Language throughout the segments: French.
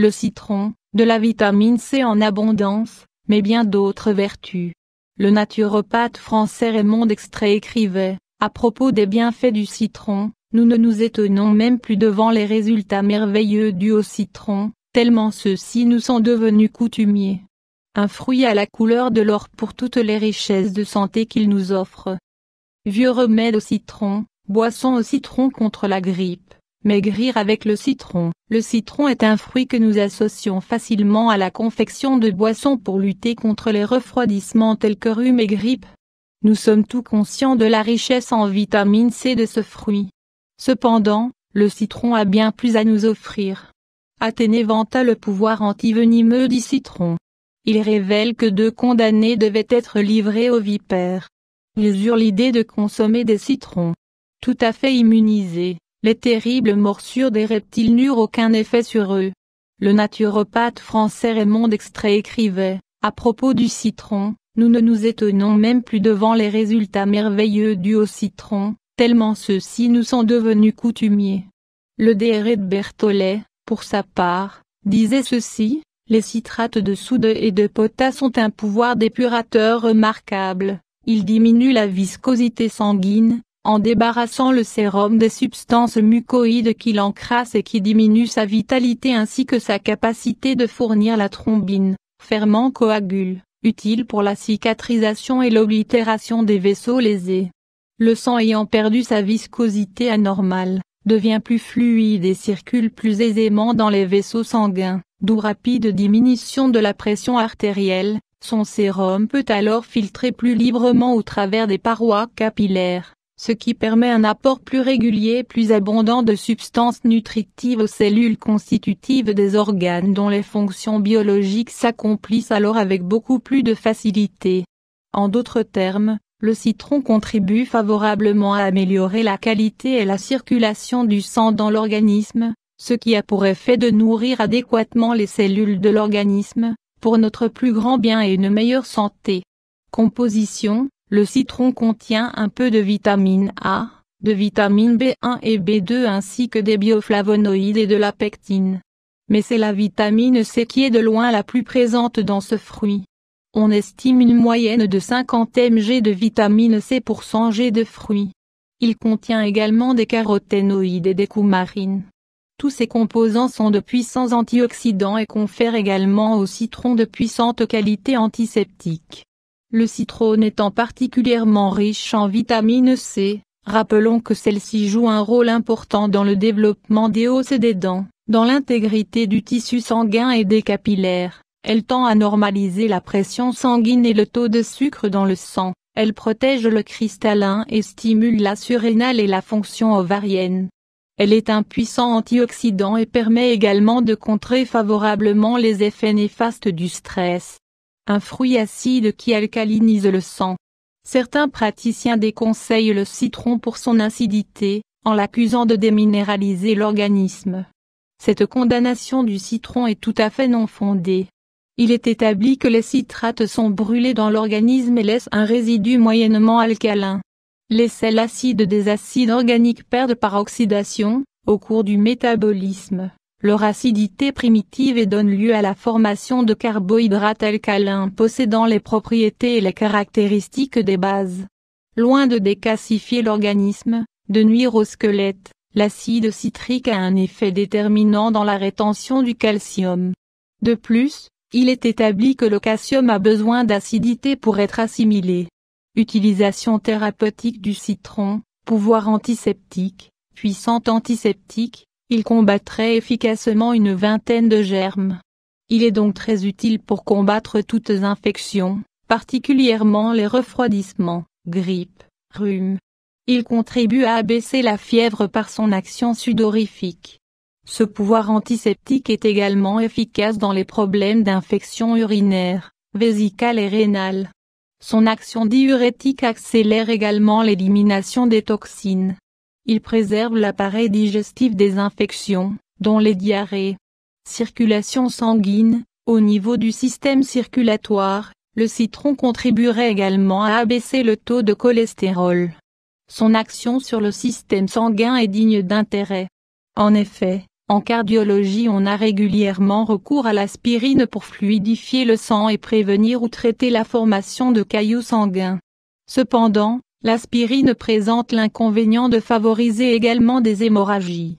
le citron, de la vitamine C en abondance, mais bien d'autres vertus. Le naturopathe français Raymond Extrait écrivait, à propos des bienfaits du citron, nous ne nous étonnons même plus devant les résultats merveilleux dus au citron, tellement ceux-ci nous sont devenus coutumiers. Un fruit à la couleur de l'or pour toutes les richesses de santé qu'il nous offre. Vieux remède au citron, boisson au citron contre la grippe. Maigrir avec le citron. Le citron est un fruit que nous associons facilement à la confection de boissons pour lutter contre les refroidissements tels que rhume et grippe. Nous sommes tout conscients de la richesse en vitamine C de ce fruit. Cependant, le citron a bien plus à nous offrir. Athénée vanta le pouvoir antivenimeux du citron. Il révèle que deux condamnés devaient être livrés aux vipères. Ils eurent l'idée de consommer des citrons. Tout à fait immunisés, les terribles morsures des reptiles n'eurent aucun effet sur eux. Le naturopathe français Raymond Extrait écrivait, à propos du citron, nous ne nous étonnons même plus devant les résultats merveilleux dus au citron, tellement ceux-ci nous sont devenus coutumiers. Le DRE de Berthollet, pour sa part, disait ceci, les citrates de soude et de potasse ont un pouvoir d'épurateur remarquable, ils diminuent la viscosité sanguine, en débarrassant le sérum des substances mucoïdes qui l'encrassent et qui diminuent sa vitalité ainsi que sa capacité de fournir la thrombine, ferment coagule, utile pour la cicatrisation et l'oblitération des vaisseaux lésés. Le sang ayant perdu sa viscosité anormale, devient plus fluide et circule plus aisément dans les vaisseaux sanguins, d'où rapide diminution de la pression artérielle, son sérum peut alors filtrer plus librement au travers des parois capillaires ce qui permet un apport plus régulier et plus abondant de substances nutritives aux cellules constitutives des organes dont les fonctions biologiques s'accomplissent alors avec beaucoup plus de facilité. En d'autres termes, le citron contribue favorablement à améliorer la qualité et la circulation du sang dans l'organisme, ce qui a pour effet de nourrir adéquatement les cellules de l'organisme, pour notre plus grand bien et une meilleure santé. Composition le citron contient un peu de vitamine A, de vitamine B1 et B2 ainsi que des bioflavonoïdes et de la pectine. Mais c'est la vitamine C qui est de loin la plus présente dans ce fruit. On estime une moyenne de 50 mg de vitamine C pour 100 g de fruits. Il contient également des caroténoïdes et des coumarines. Tous ces composants sont de puissants antioxydants et confèrent également au citron de puissantes qualités antiseptiques. Le citron étant particulièrement riche en vitamine C, rappelons que celle-ci joue un rôle important dans le développement des os et des dents, dans l'intégrité du tissu sanguin et des capillaires. Elle tend à normaliser la pression sanguine et le taux de sucre dans le sang. Elle protège le cristallin et stimule la surrénale et la fonction ovarienne. Elle est un puissant antioxydant et permet également de contrer favorablement les effets néfastes du stress, un fruit acide qui alcalinise le sang. Certains praticiens déconseillent le citron pour son acidité, en l'accusant de déminéraliser l'organisme. Cette condamnation du citron est tout à fait non fondée. Il est établi que les citrates sont brûlés dans l'organisme et laissent un résidu moyennement alcalin. Les sels acides des acides organiques perdent par oxydation, au cours du métabolisme, leur acidité primitive et donne lieu à la formation de carbohydrates alcalins possédant les propriétés et les caractéristiques des bases. Loin de décacifier l'organisme, de nuire au squelette, l'acide citrique a un effet déterminant dans la rétention du calcium. De plus, il est établi que le calcium a besoin d'acidité pour être assimilé. Utilisation thérapeutique du citron, pouvoir antiseptique, puissant antiseptique, il combattrait efficacement une vingtaine de germes. Il est donc très utile pour combattre toutes infections, particulièrement les refroidissements, grippe, rhume. Il contribue à abaisser la fièvre par son action sudorifique. Ce pouvoir antiseptique est également efficace dans les problèmes d'infection urinaire, vésicale et rénale. Son action diurétique accélère également l'élimination des toxines. Il préserve l'appareil digestif des infections, dont les diarrhées. Circulation sanguine, au niveau du système circulatoire, le citron contribuerait également à abaisser le taux de cholestérol. Son action sur le système sanguin est digne d'intérêt. En effet, en cardiologie on a régulièrement recours à l'aspirine pour fluidifier le sang et prévenir ou traiter la formation de cailloux sanguins. Cependant, L'aspirine présente l'inconvénient de favoriser également des hémorragies.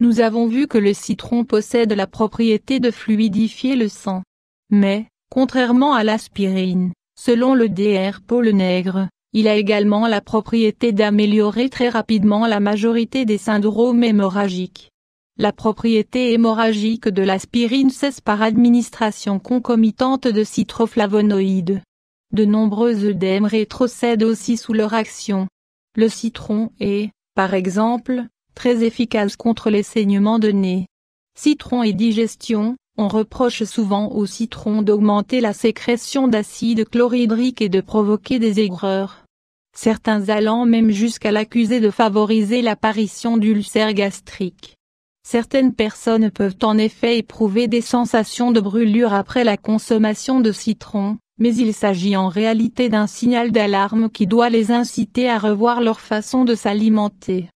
Nous avons vu que le citron possède la propriété de fluidifier le sang. Mais, contrairement à l'aspirine, selon le DR Paul Nègre, il a également la propriété d'améliorer très rapidement la majorité des syndromes hémorragiques. La propriété hémorragique de l'aspirine cesse par administration concomitante de citroflavonoïdes. De nombreux œdèmes rétrocèdent aussi sous leur action. Le citron est, par exemple, très efficace contre les saignements de nez. Citron et digestion, on reproche souvent au citron d'augmenter la sécrétion d'acide chlorhydrique et de provoquer des aigreurs. Certains allant même jusqu'à l'accuser de favoriser l'apparition d'ulcères gastriques. Certaines personnes peuvent en effet éprouver des sensations de brûlure après la consommation de citron, mais il s'agit en réalité d'un signal d'alarme qui doit les inciter à revoir leur façon de s'alimenter.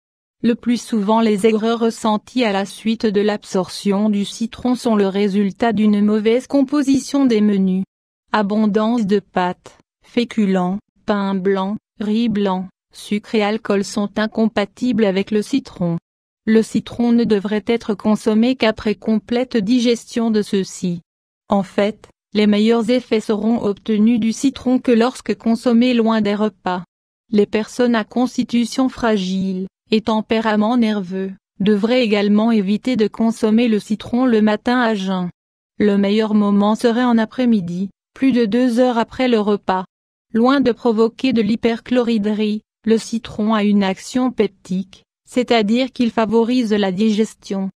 Le plus souvent les aigreurs ressenties à la suite de l'absorption du citron sont le résultat d'une mauvaise composition des menus. Abondance de pâtes, féculents, pain blanc, riz blanc, sucre et alcool sont incompatibles avec le citron. Le citron ne devrait être consommé qu'après complète digestion de ceux-ci. En fait, les meilleurs effets seront obtenus du citron que lorsque consommé loin des repas. Les personnes à constitution fragile et tempérament nerveux devraient également éviter de consommer le citron le matin à jeun. Le meilleur moment serait en après-midi, plus de deux heures après le repas. Loin de provoquer de l'hyperchloriderie, le citron a une action peptique, c'est-à-dire qu'il favorise la digestion.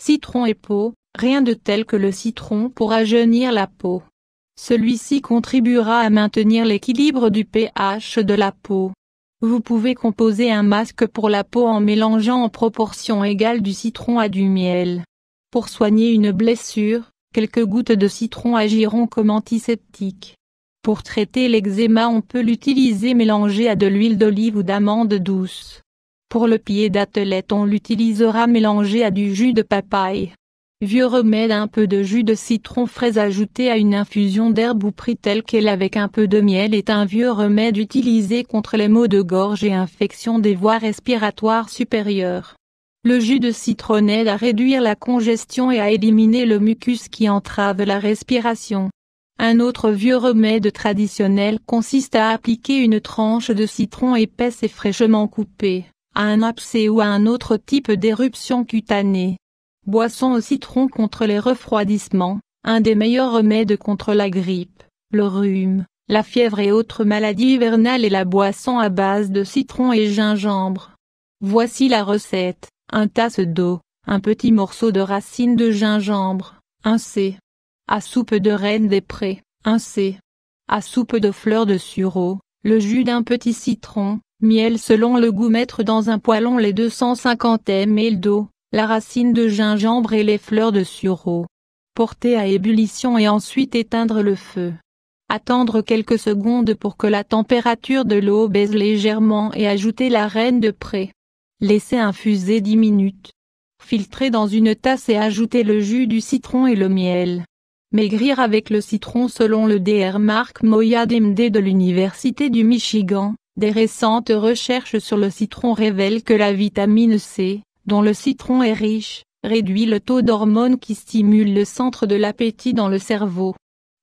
Citron et peau, Rien de tel que le citron pour ajeunir la peau. Celui-ci contribuera à maintenir l'équilibre du pH de la peau. Vous pouvez composer un masque pour la peau en mélangeant en proportion égale du citron à du miel. Pour soigner une blessure, quelques gouttes de citron agiront comme antiseptique. Pour traiter l'eczéma on peut l'utiliser mélangé à de l'huile d'olive ou d'amande douce. Pour le pied d'athlète on l'utilisera mélangé à du jus de papaye. Vieux remède un peu de jus de citron frais ajouté à une infusion d'herbe ou pris telle qu'elle avec un peu de miel est un vieux remède utilisé contre les maux de gorge et infections des voies respiratoires supérieures. Le jus de citron aide à réduire la congestion et à éliminer le mucus qui entrave la respiration. Un autre vieux remède traditionnel consiste à appliquer une tranche de citron épaisse et fraîchement coupée, à un abcès ou à un autre type d'éruption cutanée. Boisson au citron contre les refroidissements, un des meilleurs remèdes contre la grippe, le rhume, la fièvre et autres maladies hivernales est la boisson à base de citron et gingembre. Voici la recette, un tasse d'eau, un petit morceau de racine de gingembre, un c. À soupe de reine des prés, un c. À soupe de fleurs de sureau, le jus d'un petit citron, miel selon le goût mettre dans un poêlon les 250 ml d'eau, la racine de gingembre et les fleurs de sureau. Porter à ébullition et ensuite éteindre le feu. Attendre quelques secondes pour que la température de l'eau baisse légèrement et ajouter la reine de pré. Laisser infuser 10 minutes. Filtrer dans une tasse et ajouter le jus du citron et le miel. Maigrir avec le citron selon le DR Mark Moyad MD de l'Université du Michigan, des récentes recherches sur le citron révèlent que la vitamine C, dont le citron est riche, réduit le taux d'hormones qui stimule le centre de l'appétit dans le cerveau.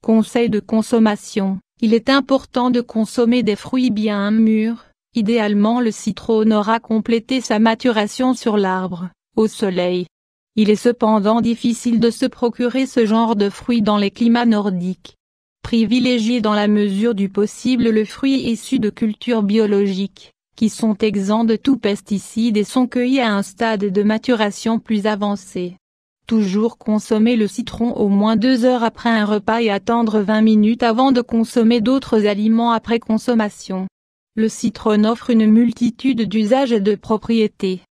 Conseil de consommation, il est important de consommer des fruits bien mûrs, idéalement le citron aura complété sa maturation sur l'arbre, au soleil. Il est cependant difficile de se procurer ce genre de fruits dans les climats nordiques. Privilégiez dans la mesure du possible le fruit issu de cultures biologiques qui sont exempts de tout pesticide et sont cueillis à un stade de maturation plus avancé. Toujours consommer le citron au moins deux heures après un repas et attendre 20 minutes avant de consommer d'autres aliments après consommation. Le citron offre une multitude d'usages et de propriétés.